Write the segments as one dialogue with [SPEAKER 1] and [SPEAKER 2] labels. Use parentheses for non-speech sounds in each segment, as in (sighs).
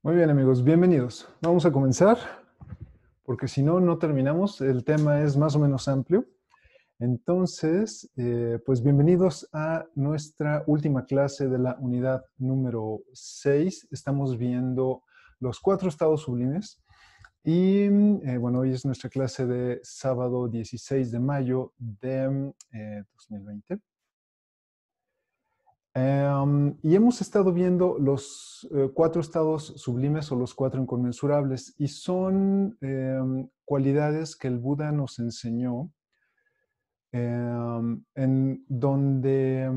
[SPEAKER 1] Muy bien amigos, bienvenidos. Vamos a comenzar porque si no, no terminamos. El tema es más o menos amplio. Entonces, eh, pues bienvenidos a nuestra última clase de la unidad número 6. Estamos viendo los cuatro estados sublimes. Y eh, bueno, hoy es nuestra clase de sábado 16 de mayo de eh, 2020. Em, y hemos estado viendo los eh, cuatro estados sublimes o los cuatro inconmensurables y son em, cualidades que el Buda nos enseñó em, en donde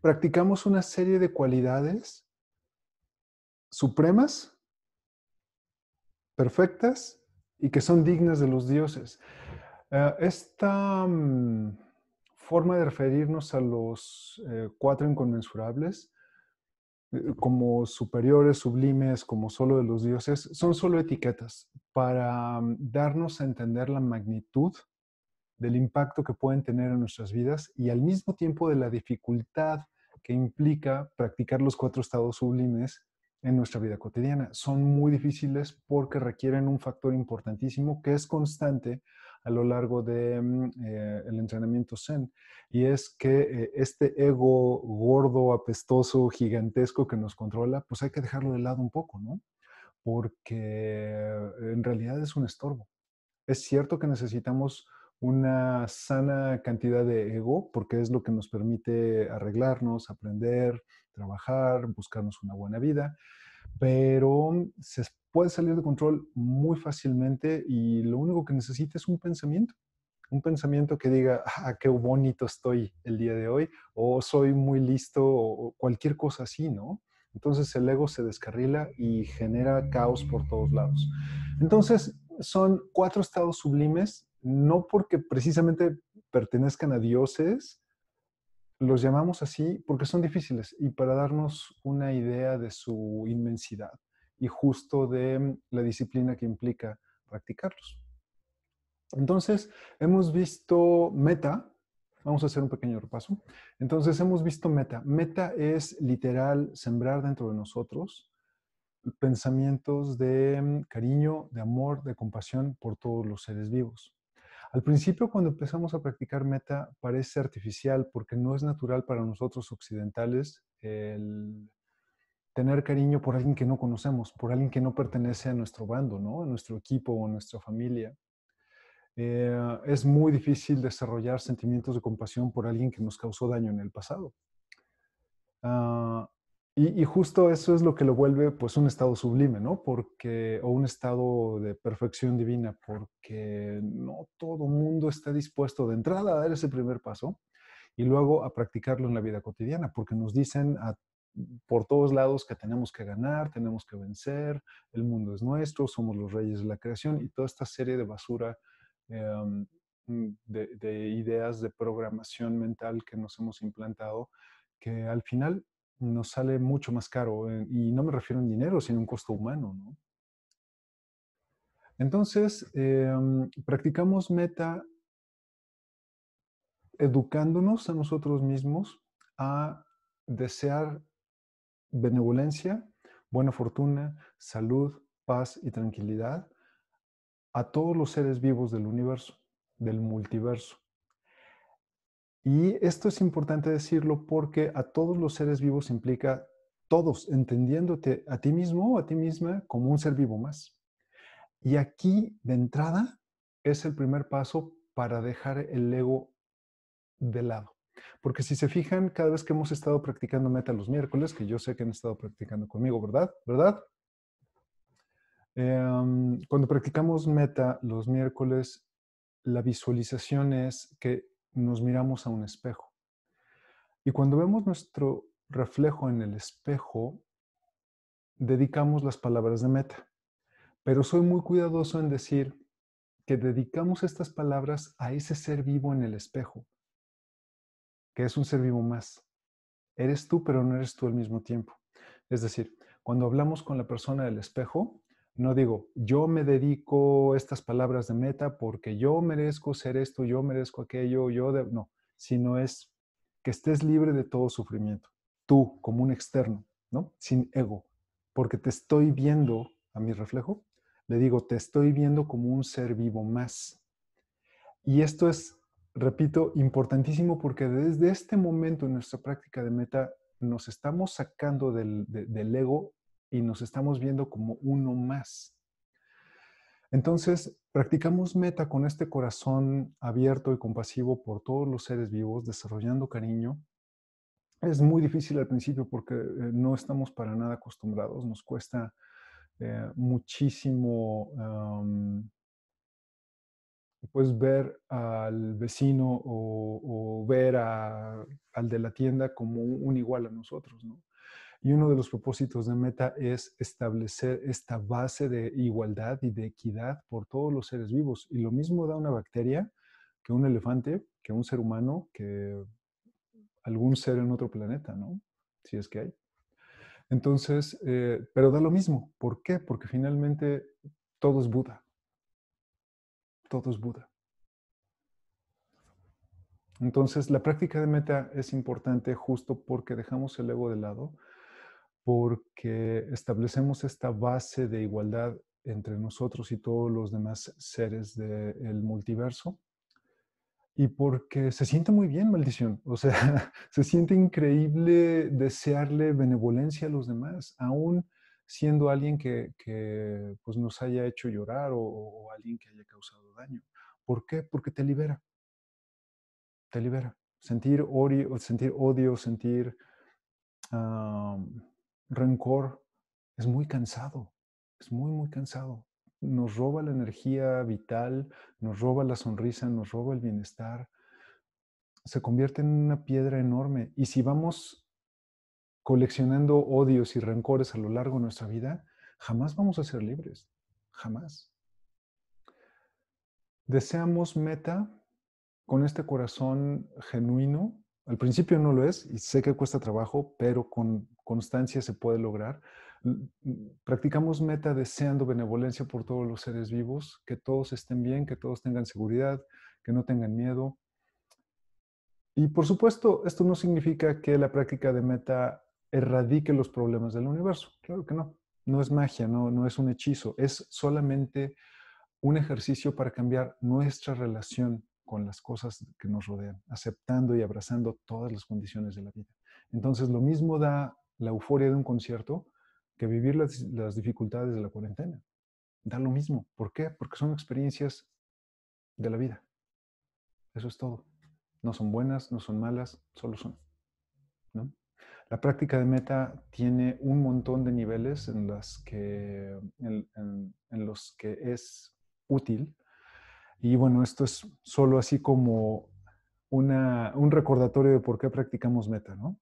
[SPEAKER 1] practicamos una serie de cualidades supremas, perfectas y que son dignas de los dioses. Eh, esta... Mm, forma de referirnos a los eh, cuatro inconmensurables eh, como superiores, sublimes, como solo de los dioses, son solo etiquetas para mm, darnos a entender la magnitud del impacto que pueden tener en nuestras vidas y al mismo tiempo de la dificultad que implica practicar los cuatro estados sublimes en nuestra vida cotidiana. Son muy difíciles porque requieren un factor importantísimo que es constante a lo largo del de, mm, eh, el entrenamiento Zen, y es que eh, este ego gordo, apestoso, gigantesco que nos controla, pues hay que dejarlo de lado un poco, ¿no? Porque en realidad es un estorbo. Es cierto que necesitamos una sana cantidad de ego, porque es lo que nos permite arreglarnos, aprender, trabajar, buscarnos una buena vida, pero mm, se, puede salir de control muy fácilmente y lo único que necesita es un pensamiento. Un pensamiento que diga, ah, qué bonito estoy el día de hoy, o soy muy listo, o cualquier cosa así, ¿no? Entonces el ego se descarrila y genera caos por todos lados. Entonces son cuatro estados sublimes, no porque precisamente pertenezcan a dioses, los llamamos así porque son difíciles y para darnos una idea de su inmensidad y justo de la disciplina que implica practicarlos. Entonces, hemos visto meta, vamos a hacer un pequeño repaso. Entonces, hemos visto meta. Meta es literal sembrar dentro de nosotros pensamientos de mm, cariño, de amor, de compasión por todos los seres vivos. Al principio, cuando empezamos a practicar meta, parece artificial porque no es natural para nosotros occidentales el tener cariño por alguien que no conocemos, por alguien que no pertenece a nuestro bando, ¿no? A nuestro equipo o a nuestra familia. Eh, es muy difícil desarrollar sentimientos de compasión por alguien que nos causó daño en el pasado. Ah, y, justo eso es lo que lo vuelve pues un estado sublime, ¿no? Porque, o un estado de perfección divina, porque no todo mundo está dispuesto de entrada a dar ese primer paso y luego a practicarlo en la vida cotidiana, porque nos dicen a por todos lados que tenemos que ganar, tenemos que vencer, el mundo es nuestro, somos los reyes de la creación y toda esta serie de basura em, mm, de, ideas de programación mental que nos hemos implantado, que al final nos sale mucho más caro eh, y no me refiero en dinero, sino un costo humano. Entonces, em, practicamos meta educándonos a nosotros mismos a desear benevolencia, buena fortuna, salud, paz y tranquilidad a todos los seres vivos del universo, del multiverso. Y esto es importante decirlo porque a todos los seres vivos implica todos entendiéndote a ti mismo o a ti misma como un ser vivo más. Y aquí, de entrada, es el primer paso para dejar el ego de lado. Porque si se fijan, cada vez que hemos estado practicando meta los miércoles, que yo sé que han estado practicando conmigo, ¿verdad? ¿Verdad? Em, cuando practicamos meta los miércoles, la visualización es que nos miramos a un espejo. Y cuando vemos nuestro reflejo en el espejo, dedicamos las palabras de meta. Pero soy muy cuidadoso en decir que dedicamos estas palabras a ese ser vivo en el espejo que es un ser vivo más. Eres tú, pero no eres tú al mismo tiempo. Es decir, cuando hablamos con la persona del espejo, no digo, yo me dedico estas palabras de meta porque yo merezco ser esto, yo merezco aquello, yo no, sino es que estés libre de todo sufrimiento, tú como un externo, ¿no? Sin ego, porque te estoy viendo a mi reflejo, le digo, te estoy viendo como un ser vivo más. Y esto es repito, importantísimo porque desde este momento en nuestra práctica de meta nos estamos sacando del, ego y nos estamos viendo como uno más. Entonces, practicamos meta con este corazón abierto y compasivo por todos los seres vivos, desarrollando cariño. Es muy difícil al principio porque eh, no estamos para nada acostumbrados, nos cuesta eh, muchísimo puedes ver al vecino o, ver al de la tienda como un igual a nosotros, ¿no? Y uno de los propósitos de Meta es establecer esta base de igualdad y de equidad por todos los seres vivos. Y lo mismo da una bacteria que un elefante, que un ser humano, que algún ser en otro planeta, ¿no? Si es que hay. Entonces, eh, pero da lo mismo. ¿Por qué? Porque finalmente todo es Buda todo es Buda. Entonces, la práctica de meta es importante justo porque dejamos el ego de lado, porque establecemos esta base de igualdad entre nosotros y todos los demás seres del multiverso. Y porque se siente muy bien, maldición. O sea, (laughs) se siente increíble desearle benevolencia a los demás, aún siendo alguien que, pues nos haya hecho llorar o, alguien que haya causado daño. ¿Por qué? Porque te libera. Te libera. Sentir, odio, sentir odio, sentir rencor es muy cansado. Es muy, muy cansado. Nos roba la energía vital, nos roba la sonrisa, nos roba el bienestar. Se convierte en una piedra enorme. Y si vamos coleccionando odios y rencores a lo largo de nuestra vida, jamás vamos a ser libres. Jamás. Deseamos meta con este corazón genuino. Al principio no lo es y sé que cuesta trabajo, pero con constancia se puede lograr. Practicamos meta deseando benevolencia por todos los seres vivos, que todos estén bien, que todos tengan seguridad, que no tengan miedo. Y por supuesto, esto no significa que la práctica de meta erradique los problemas del universo. Claro que no. No es magia, no, no es un hechizo. Es solamente un ejercicio para cambiar nuestra relación con las cosas que nos rodean, aceptando y abrazando todas las condiciones de la vida. Entonces, lo mismo da la euforia de un concierto que vivir las, las dificultades de la cuarentena. Da lo mismo. ¿Por qué? Porque son experiencias de la vida. Eso es todo. No son buenas, no son malas, solo son. La práctica de meta tiene un montón de niveles en, los que es útil. Y bueno, esto es solo así como un recordatorio de por qué practicamos meta, ¿no?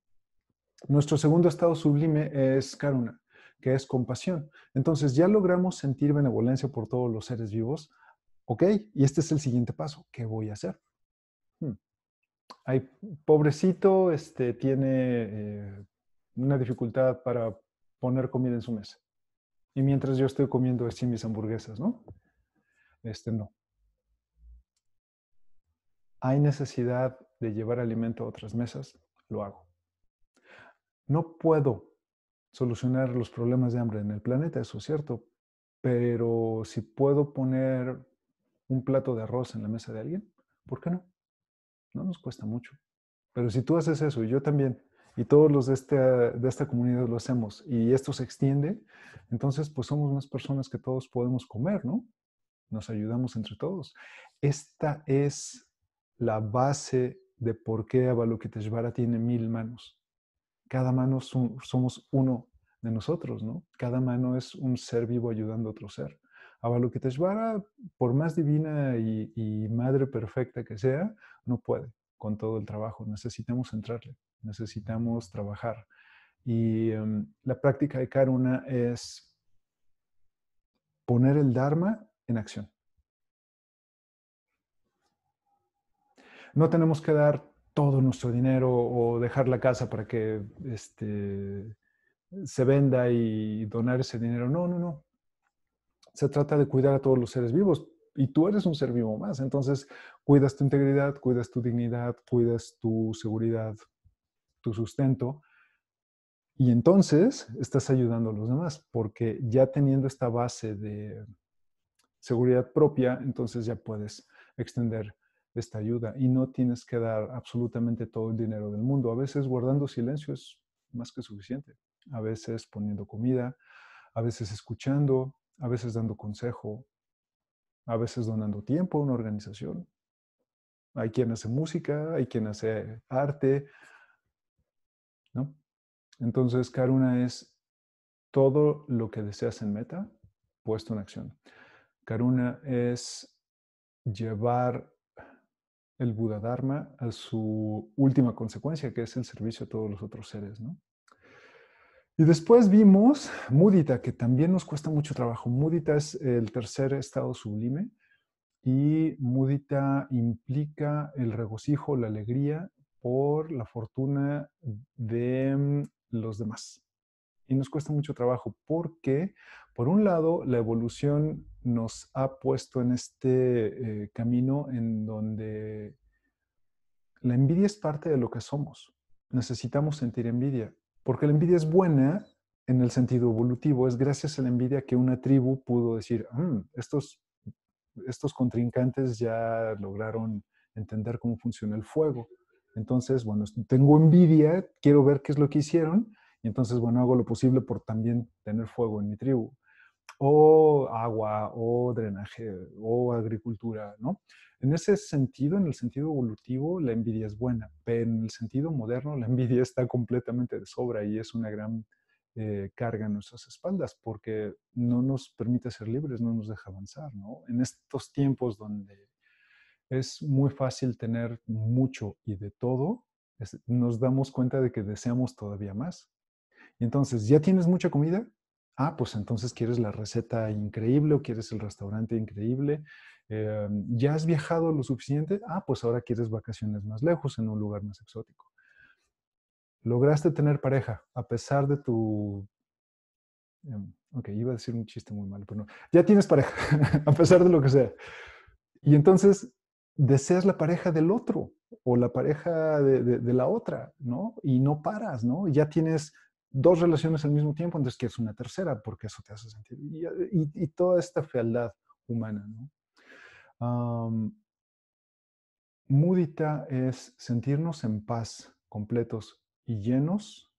[SPEAKER 1] Nuestro segundo estado sublime es karuna, que es compasión. Entonces ya logramos sentir benevolencia por todos los seres vivos. Ok, y este es el siguiente paso. ¿Qué voy a hacer? Hay pobrecito, este, tiene eh, una dificultad para poner comida en su mesa. Y mientras yo estoy comiendo así mis hamburguesas, ¿no? Este no. Hay necesidad de llevar alimento a otras mesas, lo hago. No puedo solucionar los problemas de hambre en el planeta, eso es cierto, pero si puedo poner un plato de arroz en la mesa de alguien, ¿por qué no? No nos cuesta mucho. Pero si tú haces eso, y yo también, y todos los este, de esta, comunidad lo hacemos, y esto se extiende, entonces pues somos más personas que todos podemos comer, ¿no? Nos ayudamos entre todos. Esta es la base de por qué Avalokiteshvara tiene mil manos. Cada mano somos uno de nosotros, ¿no? Cada mano es un ser vivo ayudando a otro ser. Avalokiteshvara, por más divina y, madre perfecta que sea, no puede con todo el trabajo. Necesitamos entrarle, necesitamos trabajar. Y em, la práctica de Karuna es poner el Dharma en acción. No tenemos que dar todo nuestro dinero o dejar la casa para que este, se venda y donar ese dinero. No, no, no se trata de cuidar a todos los seres vivos y tú eres un ser vivo más. Entonces, cuidas tu integridad, cuidas tu dignidad, cuidas tu seguridad, tu sustento. Y entonces estás ayudando a los demás, porque ya teniendo esta base de seguridad propia, entonces ya puedes extender esta ayuda y no tienes que dar absolutamente todo el dinero del mundo. A veces guardando silencio es más que suficiente. A veces poniendo comida, a veces escuchando, a veces dando consejo, a veces donando tiempo a una organización. Hay quien hace música, hay quien hace arte, ¿no? Entonces, Karuna es todo lo que deseas en meta puesto en acción. Karuna es llevar el Buda Dharma a su última consecuencia, que es el servicio a todos los otros seres, ¿no? Y después vimos Mudita, que también nos cuesta mucho trabajo. Mudita es el tercer estado sublime y Mudita implica el regocijo, la alegría por la fortuna de mm, los demás. Y nos cuesta mucho trabajo porque, por un lado, la evolución nos ha puesto en este eh, camino en donde la envidia es parte de lo que somos. Necesitamos sentir envidia porque la envidia es buena en el sentido evolutivo, es gracias a la envidia que una tribu pudo decir, mm, estos, estos contrincantes ya lograron entender cómo funciona el fuego. Entonces, bueno, tengo envidia, quiero ver qué es lo que hicieron, y entonces, bueno, hago lo posible por también tener fuego en mi tribu o agua, o drenaje, o agricultura, ¿no? En ese sentido, en el sentido evolutivo, la envidia es buena, pero en el sentido moderno, la (laughs) envidia está completamente de sobra y es una gran eh, carga en nuestras espaldas porque no nos permite ser libres, no nos deja avanzar, ¿no? En estos tiempos donde es muy fácil tener mucho y de todo, nos damos cuenta de que deseamos todavía más. Y entonces, ya tienes mucha comida, ah, pues entonces quieres la receta increíble o quieres el restaurante increíble. Eh, ¿Ya has viajado lo suficiente? Ah, pues ahora quieres vacaciones más lejos, en un lugar más exótico. Lograste tener pareja a pesar de tu... Em, ok, iba a decir un chiste muy malo, pero no. Ya tienes pareja, (laughs) a pesar de lo que sea. Y entonces deseas la pareja del otro o la pareja de la otra, ¿no? Y no paras, ¿no? Ya tienes dos relaciones al mismo tiempo, entonces es una tercera porque eso te hace sentir. Y, toda esta fealdad humana, ¿no? mudita es sentirnos en paz, completos y llenos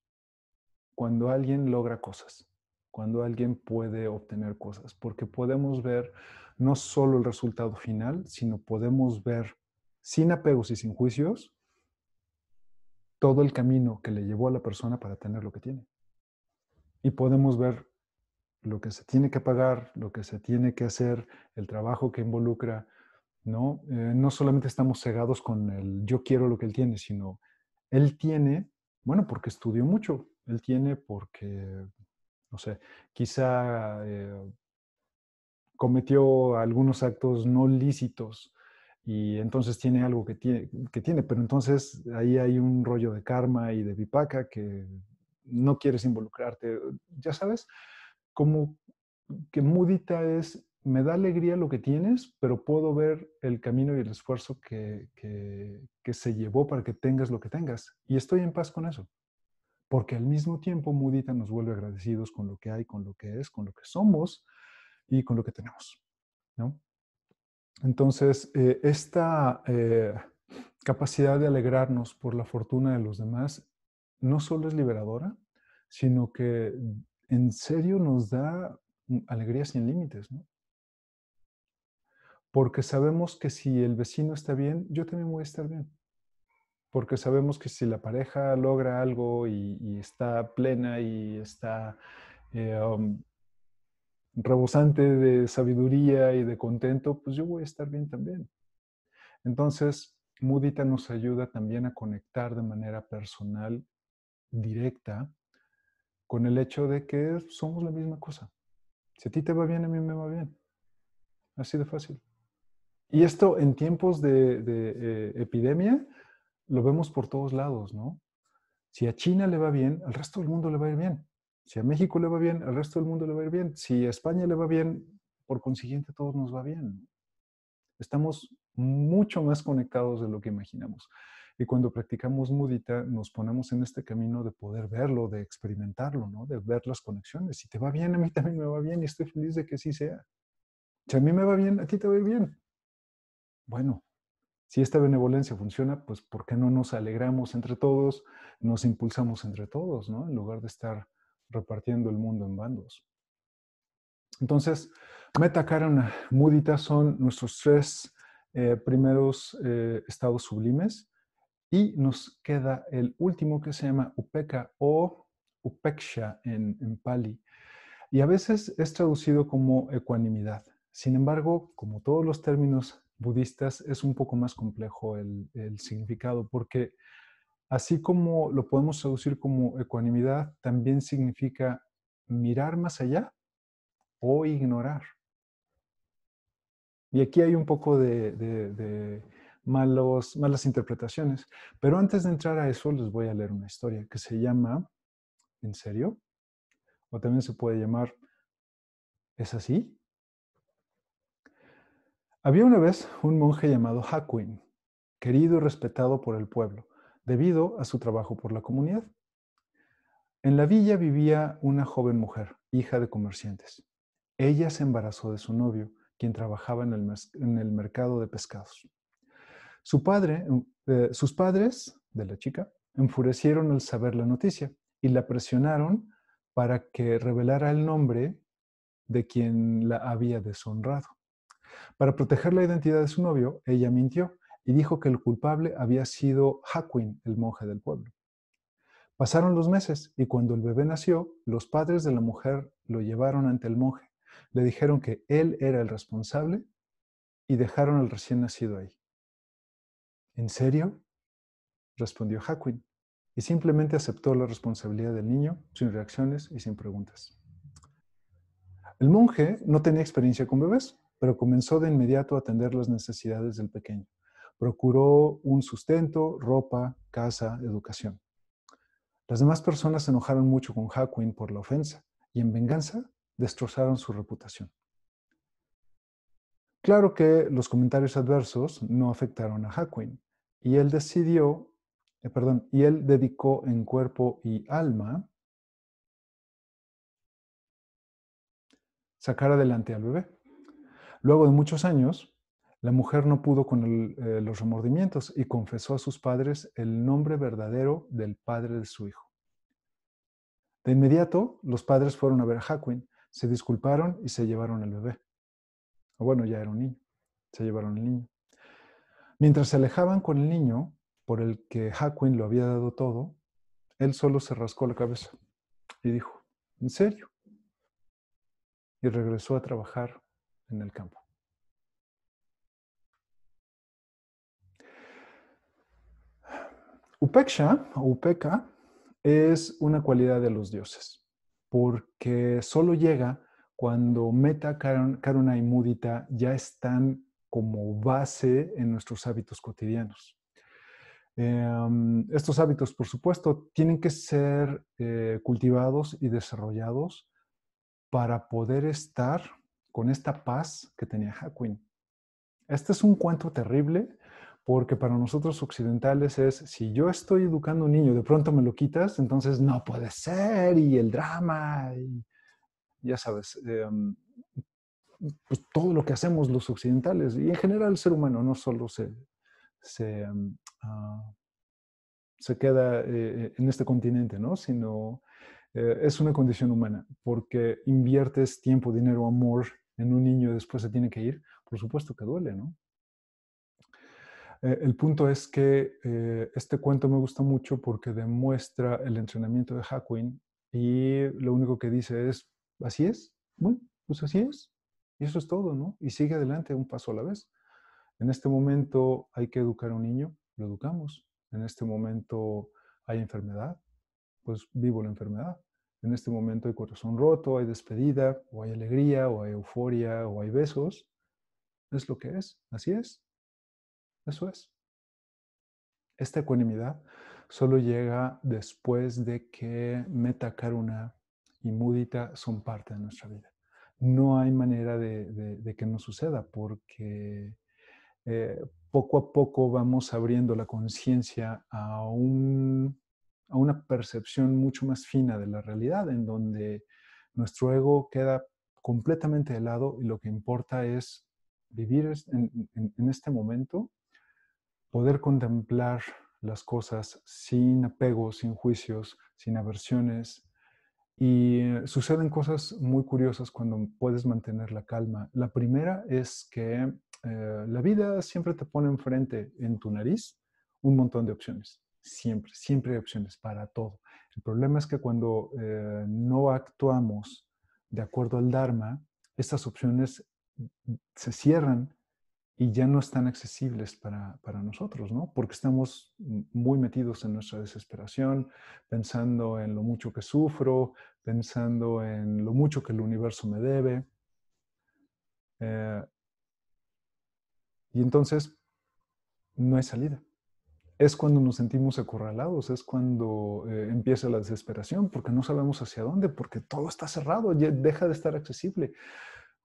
[SPEAKER 1] cuando alguien logra cosas, cuando alguien puede obtener cosas, porque podemos ver no solo el resultado final, sino podemos ver sin apegos y sin juicios todo el camino que le llevó a la persona para tener lo que tiene. Y podemos ver lo que se tiene que pagar, lo que se tiene que hacer, el trabajo que involucra, ¿no? Eh, no solamente estamos cegados con el yo quiero lo que él tiene, sino él tiene, bueno, porque estudió mucho, él tiene porque, no sé, quizá eh, cometió algunos actos no lícitos, y entonces tiene algo que tiene, que tiene, pero entonces ahí hay un rollo de karma y de vipaka que no quieres involucrarte, ya sabes, como que mudita es, me da alegría lo que tienes, pero puedo ver el camino y el esfuerzo que, que se llevó para que tengas lo que tengas, y estoy en paz con eso. Porque al mismo tiempo Mudita nos vuelve agradecidos con lo que hay, con lo que es, con lo que somos y con lo que tenemos. ¿no? Entonces, eh, esta eh, capacidad de alegrarnos por la fortuna de los demás no solo es liberadora, sino que en serio nos da alegría sin límites, ¿no? Porque sabemos que si el vecino está bien, yo también voy a estar bien. Porque sabemos que si la pareja logra algo y, está plena y está eh, um, rebosante de sabiduría y de contento, pues yo voy a estar bien también. Entonces, Mudita nos ayuda también a conectar de manera personal, directa, con el hecho de que somos la misma cosa. Si a ti te va bien, a mí me va bien. Así de fácil. Y esto en tiempos de, eh, epidemia lo vemos por todos lados, ¿no? Si a China le va bien, al resto del mundo le va a ir bien. Si a México le va bien, al resto del mundo le va a ir bien. Si a España le va bien, por consiguiente a todos nos va bien. Estamos mucho más conectados de lo que imaginamos. Y cuando practicamos mudita, nos ponemos en este camino de poder verlo, de experimentarlo, ¿no? De ver las conexiones. Si te va bien, a mí también me va bien y estoy feliz de que así sea. Si a mí me va bien, a ti te va bien. Bueno, si esta benevolencia funciona, pues ¿por qué no nos alegramos entre todos, nos impulsamos entre todos, ¿no? En lugar de estar repartiendo el mundo en bandos. Entonces, meta Karana, Mudita son nuestros tres eh, primeros eh, estados sublimes y nos queda el último que se llama Upeka o Upeksha en, Pali y a veces es traducido como ecuanimidad. Sin embargo, como todos los términos budistas, es un poco más complejo el significado porque Así como lo podemos traducir como ecuanimidad, también significa mirar más allá o ignorar. Y aquí hay un poco de, malas interpretaciones. Pero antes de entrar a eso, les voy a leer una historia que se llama ¿En serio? O también se puede llamar ¿Es así? Había una vez un monje llamado Hakuin, querido y respetado por el pueblo debido a su trabajo por la comunidad. En la villa vivía una joven mujer, hija de comerciantes. Ella se embarazó de su novio, quien trabajaba en el, mercado de pescados. Eh, sus padres de la chica enfurecieron al saber la noticia y la presionaron para que revelara el nombre de quien la había deshonrado. Para proteger la identidad de su novio, ella mintió y dijo que el culpable había sido Hakuin, el monje del pueblo. Pasaron los meses y cuando el bebé nació, los padres de la mujer lo llevaron ante el monje. Le dijeron que él era el responsable y dejaron al recién nacido ahí. ¿En serio? respondió Haquin y simplemente aceptó la responsabilidad del niño sin reacciones y sin preguntas. El monje no tenía experiencia con bebés, pero comenzó de inmediato a atender las necesidades del pequeño procuró un sustento, ropa, casa, educación. Las demás personas se enojaron mucho con Hawking por la ofensa y en venganza destrozaron su reputación. Claro que los comentarios adversos no afectaron a Hawking y él decidió, eh, perdón, y él dedicó en cuerpo y alma sacar adelante al bebé. Luego de muchos años, la mujer no pudo con eh, los remordimientos y confesó a sus padres el nombre verdadero del padre de su hijo. De inmediato, los padres fueron a ver a Hawking, se disculparon y se llevaron el bebé. O bueno, ya era un niño, se llevaron el niño. Mientras se alejaban con el niño, por el que Hawking lo había dado todo, él solo se rascó la cabeza y dijo, ¿en serio? Y regresó a trabajar en el campo. Upeksha o Upeka es una cualidad de los dioses, porque solo llega cuando Meta, Karuna y Mudita ya están como base en nuestros hábitos cotidianos. Em, estos hábitos, por supuesto, tienen que ser eh, cultivados y desarrollados para poder estar con esta paz que tenía Hakuin. Este es un cuento terrible porque para nosotros occidentales es, si yo estoy educando a un niño y de pronto me lo quitas, entonces no puede ser, y el drama, y ya sabes, em, pues todo lo que hacemos los occidentales, y en general el ser humano no solo se, se, em, ah, queda eh, en este continente, ¿no? sino eh, es una condición humana, porque inviertes tiempo, dinero, amor en un niño y después se tiene que ir, por supuesto que duele, ¿no? Eh, el punto es que eh, este cuento me gusta mucho porque demuestra el entrenamiento de Hawking y lo único que dice es, así es, bueno, pues así es. Y eso es todo, ¿no? Y sigue adelante un paso a la vez. En este momento hay que educar a un niño, lo educamos. En este momento hay enfermedad, pues vivo la enfermedad. En este momento hay corazón roto, hay despedida, o hay alegría, o hay euforia, o hay besos. Es lo que es, así es. Eso es. Esta ecuanimidad solo llega después de que meta Karuna y Mudita son parte de nuestra vida. No hay manera de, que no suceda porque eh, poco a poco vamos abriendo la conciencia a, un, a una percepción mucho más fina de la realidad en donde nuestro ego queda completamente de lado y lo que importa es vivir en este momento poder contemplar las cosas sin apegos, sin juicios, sin aversiones. Y eh, suceden cosas muy curiosas cuando puedes mantener la calma. La primera es que eh, la vida siempre te pone enfrente, en tu nariz, un montón de opciones. Siempre, siempre hay opciones para todo. El problema es que cuando eh, no actuamos de acuerdo al Dharma, estas opciones se cierran y ya no están accesibles para, nosotros, ¿no? Porque estamos muy metidos en nuestra desesperación, pensando en lo mucho que sufro, pensando en lo mucho que el universo me debe. Eh, y entonces no hay salida. Es cuando nos sentimos acorralados, es cuando eh, empieza la desesperación, porque no sabemos hacia dónde, porque todo está cerrado, deja de estar accesible.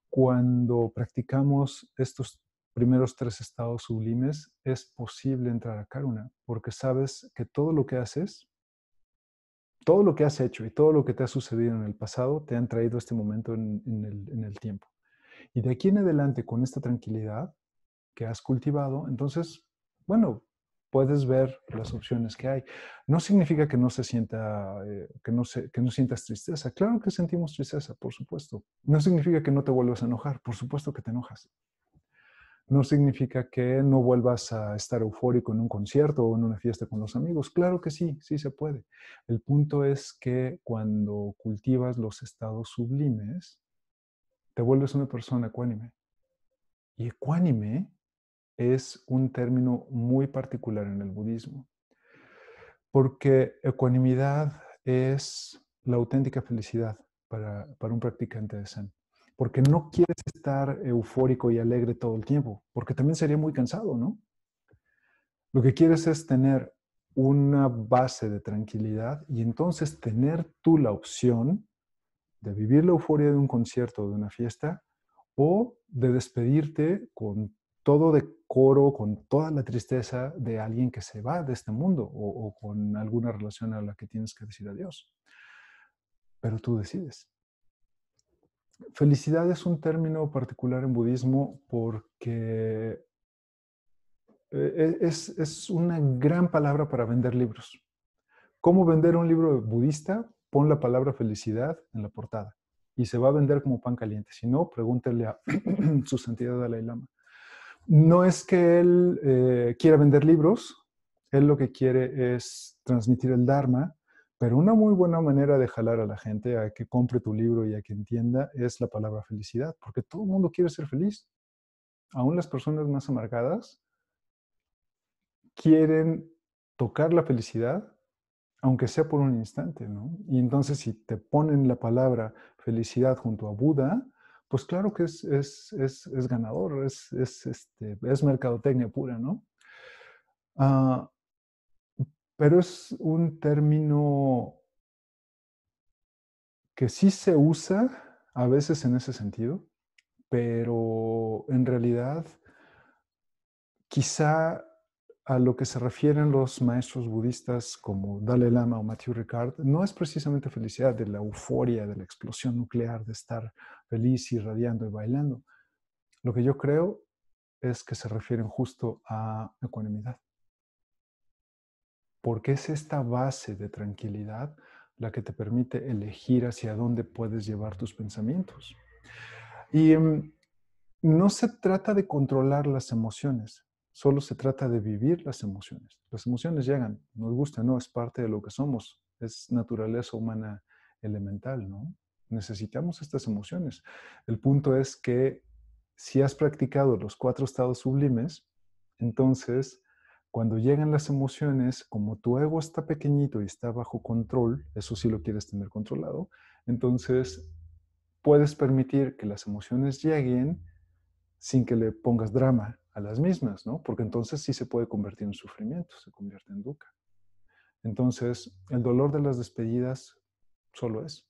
[SPEAKER 1] Cuando practicamos estos primeros tres estados sublimes, es posible entrar a Karuna, porque sabes que todo lo que haces, todo lo que has hecho y todo lo que te ha sucedido en el pasado te han traído este momento en, el, tiempo. Y de aquí en adelante, con esta tranquilidad que has cultivado, entonces, bueno, puedes ver las opciones que hay. No significa que no se sienta, eh, que, no se, que no sientas tristeza. Claro que sentimos tristeza, por supuesto. No significa que no te vuelvas a enojar, por supuesto que te enojas no significa que no vuelvas a estar eufórico en un concierto o en una fiesta con los amigos. Claro que sí, sí se puede. El punto es que cuando cultivas los estados sublimes, te vuelves una persona ecuánime. Y ecuánime es un término muy particular en el budismo, porque ecuanimidad es la auténtica felicidad para, un practicante de Zen porque no quieres estar eufórico y alegre todo el tiempo, porque también sería muy cansado, ¿no? Lo que quieres es tener una base de tranquilidad y entonces tener tú la opción de vivir la euforia de un concierto o de una fiesta o de despedirte con todo decoro, con toda la tristeza de alguien que se va de este mundo o, con alguna relación a la que tienes que decir adiós. Pero tú decides felicidad es un término particular en budismo porque eh, es, una gran palabra para vender libros. ¿Cómo vender un libro budista? Pon la palabra felicidad en la portada y se va a vender como pan caliente. Si no, pregúntele a (clears throat) su santidad Dalai Lama. No es que él eh, quiera vender libros, él lo que quiere es transmitir el Dharma pero una muy buena manera de jalar a la gente a que compre tu libro y a que entienda es la palabra felicidad, porque todo el mundo quiere ser feliz. Aún las personas más amargadas quieren tocar la felicidad, aunque sea por un instante, ¿no? Y entonces si te ponen la palabra felicidad junto a Buda, pues claro que es, ganador, es, es, este, es mercadotecnia pura, ¿no? Ah, pero es un término que sí se usa a veces en ese sentido, pero en realidad quizá a lo que se refieren los maestros budistas como Dalai Lama o Matthew Ricard, no es precisamente felicidad de la euforia, de la explosión nuclear, de estar feliz y radiando y bailando. Lo que yo creo es que se refieren justo a ecuanimidad porque es esta base de tranquilidad la que te permite elegir hacia dónde puedes llevar tus pensamientos. Y em, no se trata de controlar las emociones, solo se trata de vivir las emociones. Las emociones llegan, nos gusta, no, es parte de lo que somos, es naturaleza humana elemental, ¿no? Necesitamos estas emociones. El punto es que si has practicado los cuatro estados sublimes, entonces cuando llegan las emociones, como tu ego está pequeñito y está bajo control, eso sí lo quieres tener controlado, entonces puedes permitir que las emociones lleguen sin que le pongas drama a las mismas, ¿no? Porque entonces sí se puede convertir en sufrimiento, se convierte en dukkha. Entonces, el dolor de las despedidas solo es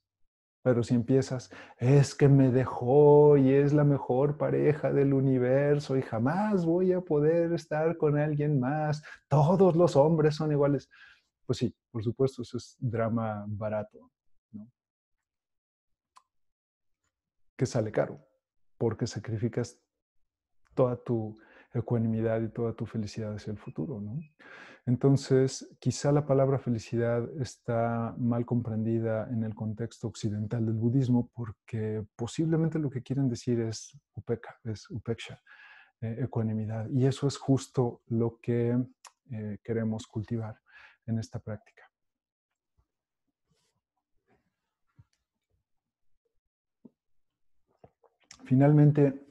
[SPEAKER 1] pero si empiezas, es que me dejó y es la mejor pareja del universo y jamás voy a poder estar con alguien más, todos los hombres son iguales. Pues sí, por supuesto, eso es drama barato, ¿no? Que sale caro, porque sacrificas toda tu ecuanimidad y toda tu felicidad hacia el futuro. ¿no? Entonces, quizá la palabra felicidad está mal comprendida en el contexto occidental del budismo porque posiblemente lo que quieren decir es upeka, es upeksha, eh, ecuanimidad. Y eso es justo lo que eh, queremos cultivar en esta práctica. Finalmente,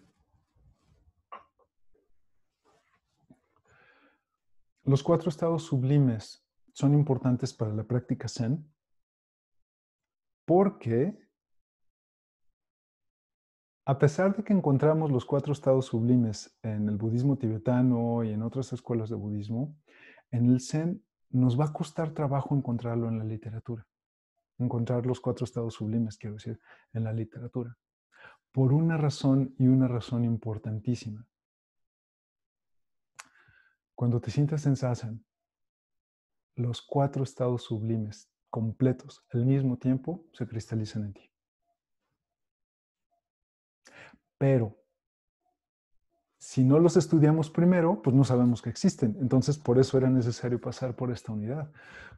[SPEAKER 1] ¿Los cuatro estados sublimes son importantes para la práctica Zen? Porque a pesar de que encontramos los cuatro estados sublimes en el budismo tibetano y en otras escuelas de budismo, en el Zen nos va a costar trabajo encontrarlo en la literatura. Encontrar los cuatro estados sublimes, quiero decir, en la literatura. Por una razón y una razón importantísima. Cuando te sientas en sasen, los cuatro estados sublimes completos al mismo tiempo se cristalizan en ti. Pero si no los estudiamos primero, pues no sabemos que existen. Entonces, por eso era necesario pasar por esta unidad,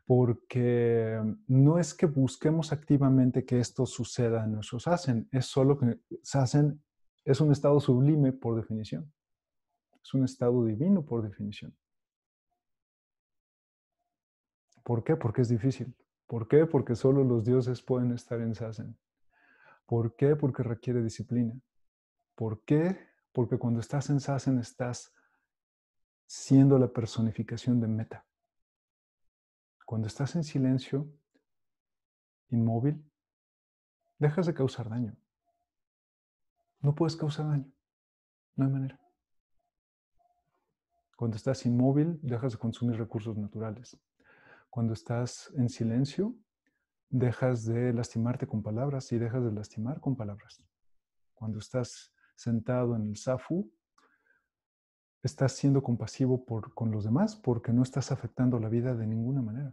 [SPEAKER 1] porque no es que busquemos activamente que esto suceda en nuestros hacen, es solo que hacen es un estado sublime por definición. Es un estado divino por definición. ¿Por qué? Porque es difícil. ¿Por qué? Porque solo los dioses pueden estar en sasen. ¿Por qué? Porque requiere disciplina. ¿Por qué? Porque cuando estás en sasen estás siendo la personificación de meta. Cuando estás en silencio, inmóvil, dejas de causar daño. No puedes causar daño. No hay manera. Cuando estás inmóvil, dejas de consumir recursos naturales. Cuando estás en silencio, dejas de lastimarte con palabras y dejas de lastimar con palabras. Cuando estás sentado en el zafu, estás siendo compasivo con los demás porque no estás afectando la vida de ninguna manera.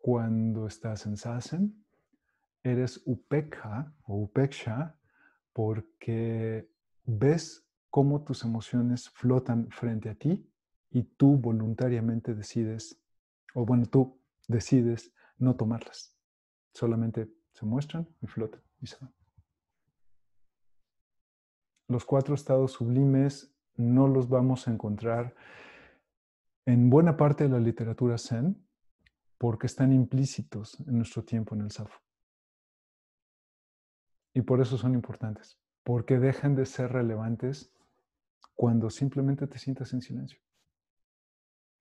[SPEAKER 1] Cuando estás en sasen, eres upekha o upeksha porque ves cómo tus emociones flotan frente a ti y tú voluntariamente decides, o bueno, tú decides no tomarlas. Solamente se muestran y flotan y se van. Los cuatro estados sublimes no los vamos a encontrar en buena parte de la literatura zen porque están implícitos en nuestro tiempo en el Safo. Y por eso son importantes, porque dejan de ser relevantes cuando simplemente te sientas en silencio.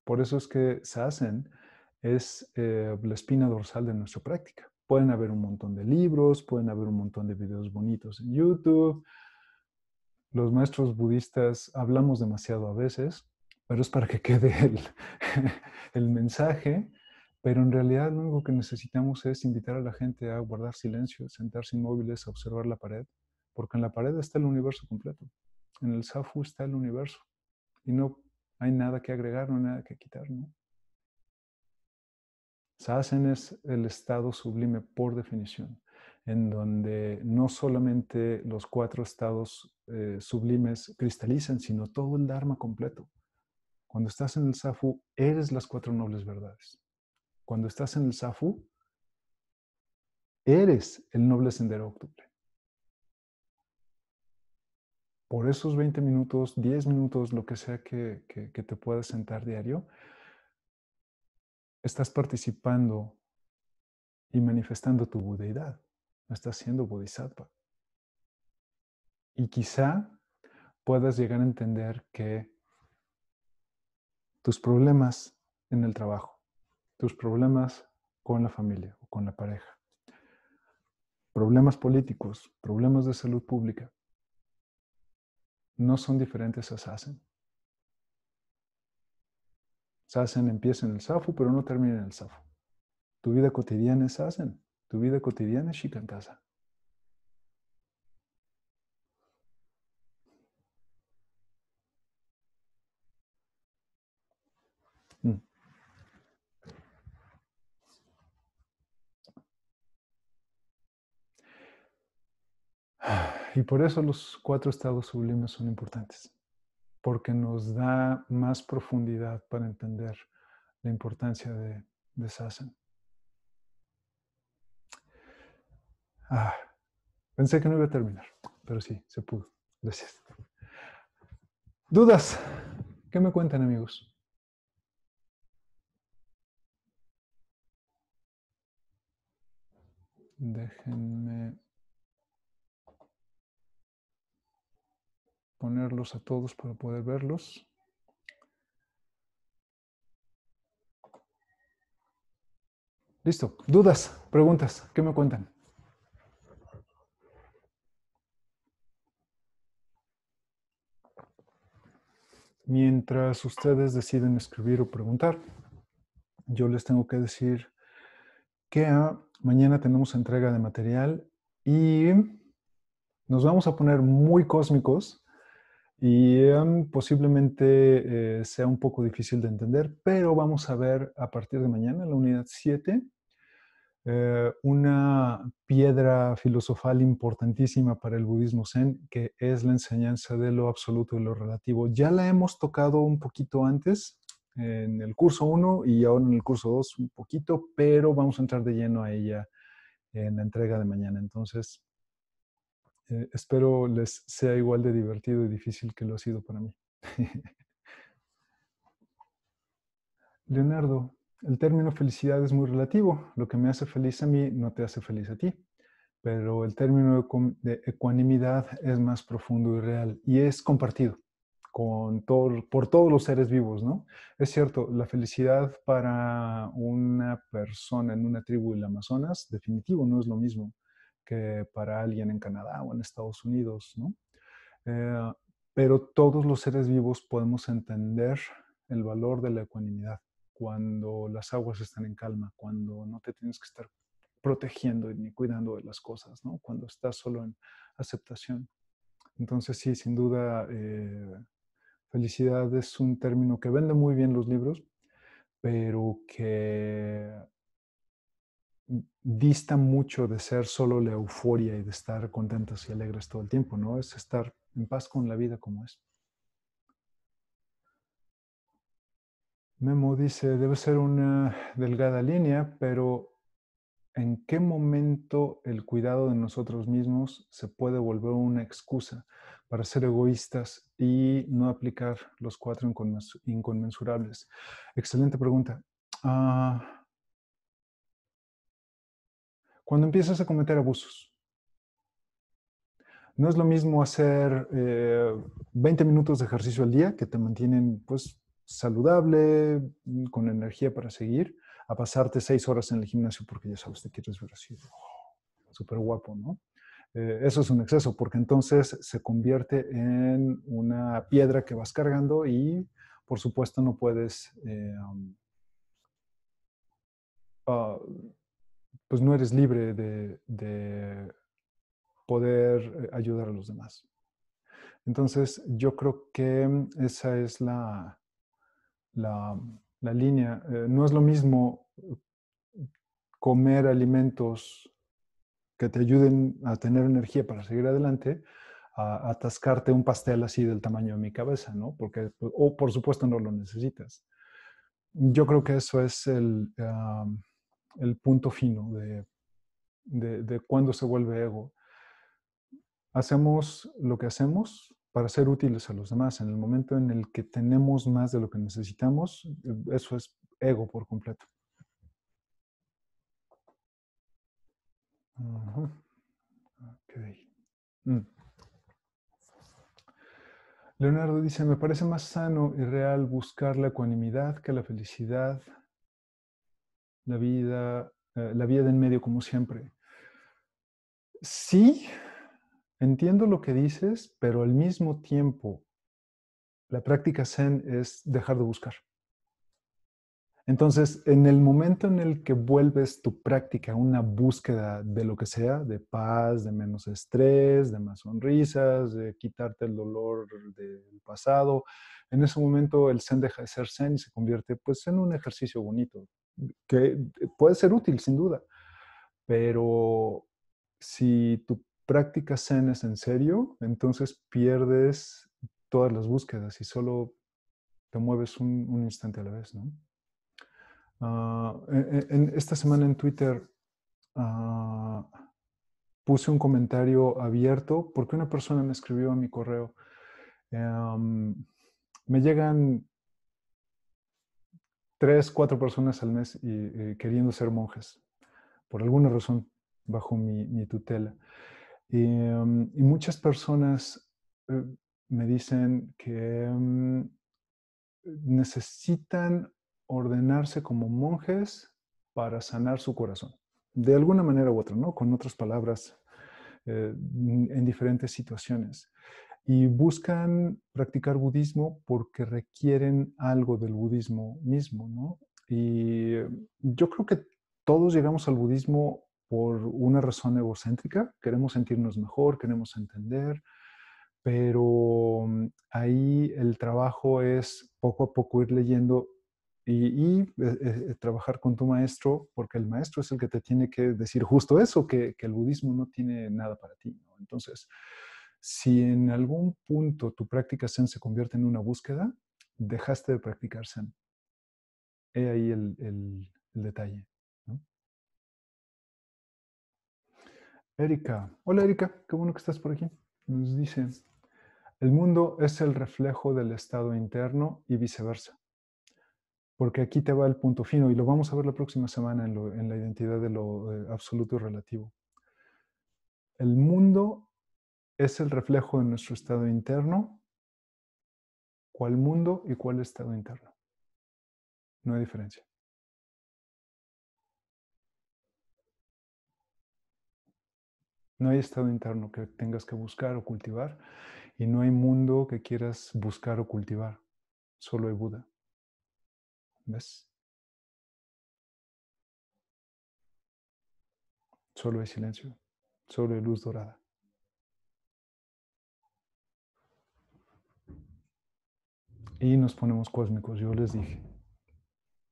[SPEAKER 1] Por eso es que Sassen es eh, la espina dorsal de nuestra práctica. Pueden haber un montón de libros, pueden haber un montón de videos bonitos en YouTube. Los maestros budistas hablamos demasiado a veces, pero es para que (laughs) quede el, el mensaje. Pero en realidad lo único que necesitamos es invitar a la gente a guardar silencio, sentarse inmóviles, a observar la pared, porque en la pared está el universo completo. En el Safu está el universo y no hay nada que agregar, no hay nada que quitar, ¿no? Sasen es el estado sublime por definición, en donde no solamente los cuatro estados eh, sublimes cristalizan, sino todo el Dharma completo. Cuando estás en el Safu, eres las cuatro nobles verdades. Cuando estás en el Safu, eres el noble sendero octuple por esos 20 minutos, 10 minutos, lo que sea que, te puedas sentar diario, estás participando y manifestando tu budeidad, estás siendo bodhisattva. Y quizá puedas llegar a entender que tus problemas en el trabajo, tus problemas con la familia o con la pareja, problemas políticos, problemas de salud pública, no son diferentes a Sassen. hacen, empieza en el Safu, pero no termina en el Safu. Tu vida cotidiana es hacen, Tu vida cotidiana es Shikantaza. Mm. (sighs) Y por eso los cuatro estados sublimes son importantes, porque nos da más profundidad para entender la importancia de, Sassan. Ah, pensé que no iba a terminar, pero sí, se pudo. Gracias. ¿Dudas? ¿Qué me cuentan, amigos? Déjenme ponerlos a todos para poder verlos. Listo. ¿Dudas? ¿Preguntas? ¿Qué me cuentan? Mientras ustedes deciden escribir o preguntar, yo les tengo que decir que ah, mañana tenemos entrega de material y nos vamos a poner muy cósmicos y em, posiblemente eh, sea un poco difícil de entender, pero vamos a ver a partir de mañana, la unidad 7, eh, una piedra filosofal importantísima para el budismo zen, que es la enseñanza de lo absoluto y lo relativo. Ya la hemos tocado un poquito antes en el curso 1 y ahora en el curso 2 un poquito, pero vamos a entrar de lleno a ella en la entrega de mañana. Entonces, eh, espero les sea igual de divertido y difícil que lo ha sido para mí. (laughs) Leonardo, el término felicidad es muy relativo. Lo que me hace feliz a mí no te hace feliz a ti. Pero el término de ecuanimidad es más profundo y real y es compartido con por todos los seres vivos, ¿no? Es cierto, la felicidad para una persona en una tribu del Amazonas, definitivo, no es lo mismo que para alguien en Canadá o en Estados Unidos, ¿no? Eh, pero todos los seres vivos podemos entender el valor de la ecuanimidad cuando las aguas están en calma, cuando no te tienes que estar protegiendo ni cuidando de las cosas, ¿no? Cuando estás solo en aceptación. Entonces sí, sin duda, eh, felicidad es un término que vende muy bien los libros, pero que dista mucho de ser solo la euforia y de estar contentos y alegres todo el tiempo, ¿no? Es estar en paz con la vida como es. Memo dice, debe ser una delgada línea, pero ¿en qué momento el cuidado de nosotros mismos se puede volver una excusa para ser egoístas y no aplicar los cuatro inconmensurables? Excelente pregunta. Ah, cuando empiezas a cometer abusos. No es lo mismo hacer 20 eh, minutos de ejercicio al día que te mantienen pues, saludable, mm, con energía para seguir, a pasarte 6 horas en el gimnasio porque ya sabes, te quieres ver así, oh, súper guapo, ¿no? Eh, eso es un exceso porque entonces se convierte en una piedra que vas cargando y por supuesto no puedes... Eh, um, ah, pues no eres libre de, poder eh, ayudar a los demás. Entonces, yo creo que mm, esa es la, la, mm, línea. Eh, no es lo mismo mm, comer alimentos que te ayuden a tener energía para seguir adelante, a atascarte un pastel así del tamaño de mi cabeza, ¿no? Porque, o por supuesto, no lo necesitas. Yo creo que eso es el, el punto fino de, de, cuándo se vuelve ego. Hacemos lo que hacemos para ser útiles a los demás. En el momento en el que tenemos más de lo que necesitamos, eso es ego por completo. Mm. Leonardo dice, me parece más sano y real buscar la ecuanimidad que la felicidad la vida, eh, la vida de en medio como siempre. Sí, entiendo lo que dices, pero al mismo tiempo la práctica zen es dejar de buscar. Entonces, en el momento en el que vuelves tu práctica a una búsqueda de lo que sea, de paz, de menos estrés, de más sonrisas, de quitarte el dolor del pasado, en ese momento el zen deja de ser zen y se convierte pues en un ejercicio bonito, que puede ser útil sin duda, pero si tu práctica Zen es en serio, entonces pierdes todas las búsquedas y solo te mueves un, instante a la vez. ¿no? Ah, e, e, en, esta semana en Twitter ah, puse un comentario abierto porque una persona me escribió a mi correo. Em, me llegan tres, cuatro personas al mes y, eh, queriendo ser monjes, por alguna razón, bajo mi, tutela. Em, y, muchas personas eh, me dicen que em, necesitan ordenarse como monjes para sanar su corazón, de alguna manera u otra, ¿no? Con otras palabras, eh, en diferentes situaciones y buscan practicar budismo porque requieren algo del budismo mismo, ¿no? Y em, yo creo que todos llegamos al budismo por una razón egocéntrica, queremos sentirnos mejor, queremos entender, pero mm, ahí el trabajo es poco a poco ir leyendo y, eh, eh, trabajar con tu maestro, porque el maestro es el que te tiene que decir justo eso, que, que el budismo no tiene nada para ti. ¿no? Entonces, si en algún punto tu práctica Zen se convierte en una búsqueda, dejaste de practicar Zen. He ahí el, el, detalle. Erika, hola Erika, qué bueno que estás por aquí. Nos dice, el mundo es el reflejo del estado interno y viceversa. Porque aquí te va el punto fino y lo vamos a ver la próxima semana en, lo, en la identidad de lo eh, absoluto y relativo. El mundo es el reflejo de nuestro estado interno, cuál mundo y cuál estado interno. No hay diferencia. No hay estado interno que tengas que buscar o cultivar y no hay mundo que quieras buscar o cultivar. Solo hay Buda. ¿Ves? Solo hay silencio, solo hay luz dorada. y nos ponemos cósmicos. Yo les dije,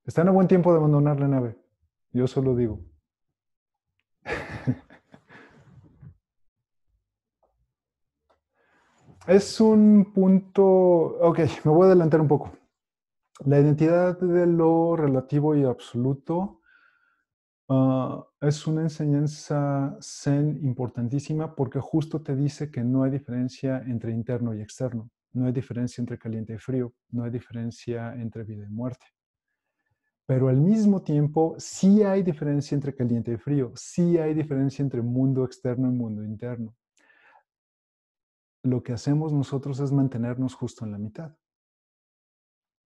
[SPEAKER 1] están a buen tiempo de abandonar la nave. Yo solo digo. (laughs) es un punto, ok, me voy a adelantar un poco. La identidad de lo relativo y absoluto ah, es una enseñanza zen importantísima porque justo te dice que no hay diferencia entre interno y externo no hay diferencia entre caliente y frío, no hay diferencia entre vida y muerte. Pero al mismo tiempo, sí hay diferencia entre caliente y frío, sí hay diferencia entre mundo externo y mundo interno. Lo que hacemos nosotros es mantenernos justo en la mitad.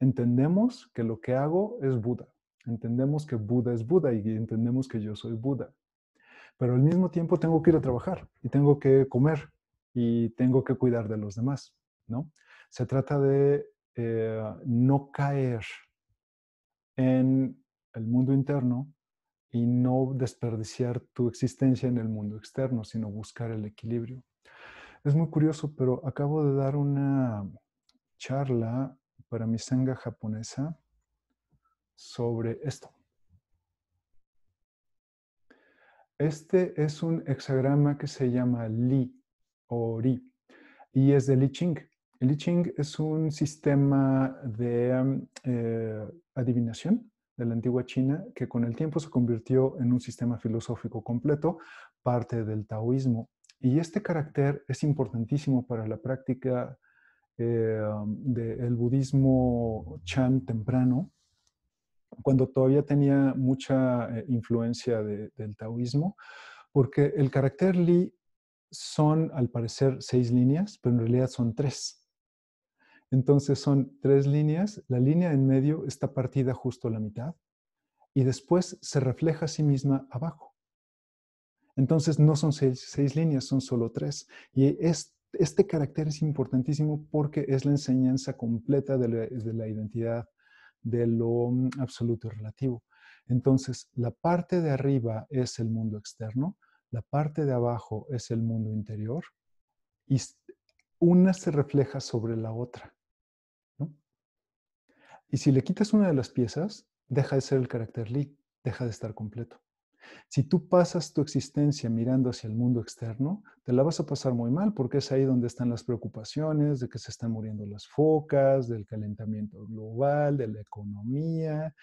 [SPEAKER 1] Entendemos que lo que hago es Buda, entendemos que Buda es Buda y entendemos que yo soy Buda. Pero al mismo tiempo tengo que ir a trabajar y tengo que comer y tengo que cuidar de los demás. ¿no? Se trata de eh, no caer en el mundo interno y no desperdiciar tu existencia en el mundo externo, sino buscar el equilibrio. Es muy curioso, pero acabo de dar una charla para mi sanga japonesa sobre esto. Este es un hexagrama que se llama Li o Ri y es de Li Ching. El I Ching es un sistema de eh, adivinación de la antigua China que con el tiempo se convirtió en un sistema filosófico completo, parte del taoísmo. Y este carácter es importantísimo para la práctica eh, del budismo Chan temprano, cuando todavía tenía mucha eh, influencia del taoísmo, porque el carácter Li son, al parecer, seis líneas, pero en realidad son tres. Entonces son tres líneas, la línea en medio está partida justo a la mitad y después se refleja a sí misma abajo. Entonces no son seis, líneas, son solo tres. Y es, este carácter es importantísimo porque es la enseñanza completa de la identidad de lo mm, absoluto y relativo. Entonces, la parte de arriba es el mundo externo, la parte de abajo es el mundo interior y una se refleja sobre la otra. Y si le quitas una de las piezas, deja de ser el carácter Li, deja de estar completo. Si tú pasas tu existencia mirando hacia el mundo externo, te la vas a pasar muy mal porque es ahí donde están las preocupaciones de que se están muriendo las focas, del calentamiento global, de la economía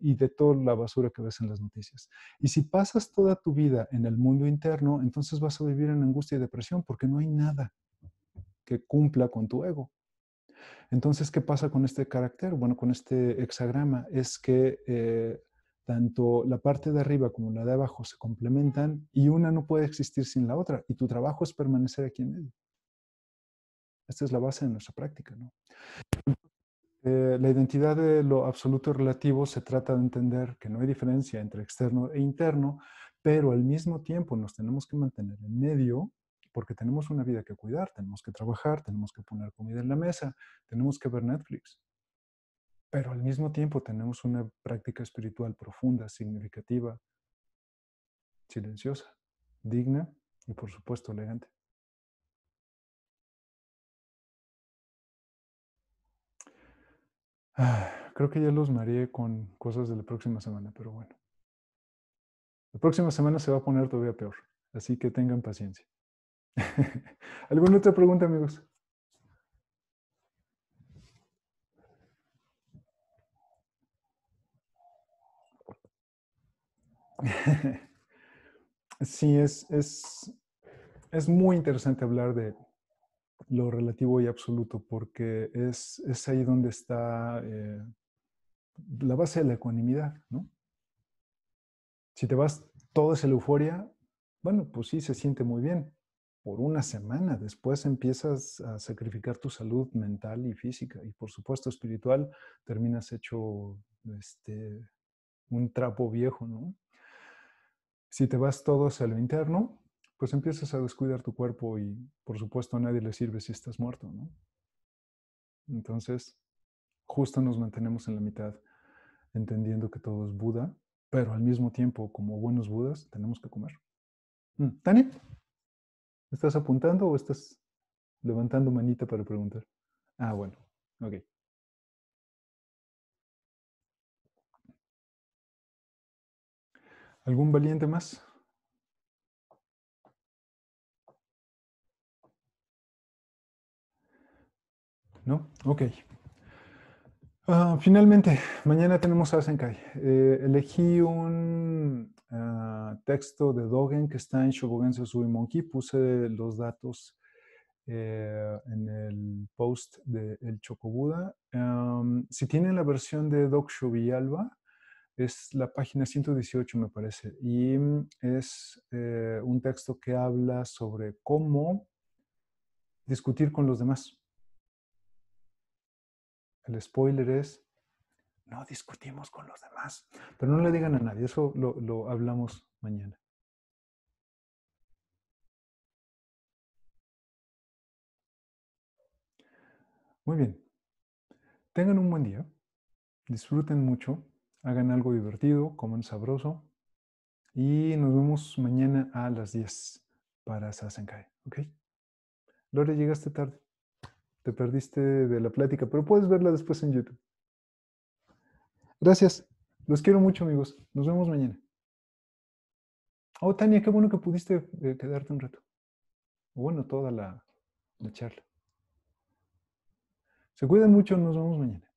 [SPEAKER 1] y de toda la basura que ves en las noticias. Y si pasas toda tu vida en el mundo interno, entonces vas a vivir en angustia y depresión porque no hay nada que cumpla con tu ego. Entonces, ¿qué pasa con este carácter? Bueno, con este hexagrama es que eh, tanto la parte de arriba como la de abajo se complementan y una no puede existir sin la otra y tu trabajo es permanecer aquí en medio. Esta es la base de nuestra práctica. ¿no? Eh, la identidad de lo absoluto y relativo se trata de entender que no hay diferencia entre externo e interno, pero al mismo tiempo nos tenemos que mantener en medio porque tenemos una vida que cuidar, tenemos que trabajar, tenemos que poner comida en la mesa, tenemos que ver Netflix. Pero al mismo tiempo tenemos una práctica espiritual profunda, significativa, silenciosa, digna y por supuesto elegante. Ah, creo que ya los mareé con cosas de la próxima semana, pero bueno. La próxima semana se va a poner todavía peor, así que tengan paciencia. (laughs) ¿Alguna otra pregunta, amigos? (laughs) Sí, es, es, es, muy interesante hablar de lo relativo y absoluto porque es, es ahí donde está eh, la base de la ecuanimidad, ¿no? Si te vas toda esa euforia, bueno, pues sí, se siente muy bien, por una semana. Después empiezas a sacrificar tu salud mental y física y por supuesto espiritual, terminas hecho este, un trapo viejo, ¿no? Si te vas todo hacia lo interno, pues empiezas a descuidar tu cuerpo y por supuesto a nadie le sirve si estás muerto, ¿no? Entonces, justo nos mantenemos en la mitad, entendiendo que todo es Buda, pero al mismo tiempo, como buenos Budas, tenemos que comer. Mm, ¿Tani? ¿Estás apuntando o estás levantando manita para preguntar? Ah, bueno, ok. ¿Algún valiente más? ¿No? Ok. Ah, finalmente, mañana tenemos a Asenkai. Eh, elegí un, Ah, texto de Dogen que está en Shobogen Sui Monkey. Puse los datos eh, en el post de El Chocobuda. si tienen la versión de Dokshu Villalba, es la página 118 me parece, y mm, es eh, un texto que habla sobre cómo discutir con los demás. El spoiler es, no discutimos con los demás. Pero no le digan a nadie, eso lo, hablamos mañana. Muy bien. Tengan un buen día. Disfruten mucho. Hagan algo divertido, coman sabroso. Y nos vemos mañana a las 10 para Sasenkai. ¿Ok? Lore, llegaste tarde. Te perdiste de la plática, pero puedes verla después en YouTube. Gracias. Los quiero mucho, amigos. Nos vemos mañana. Oh, Tania, qué bueno que pudiste eh, quedarte un rato. Bueno, toda la, la charla. Se cuiden mucho. Nos vemos mañana.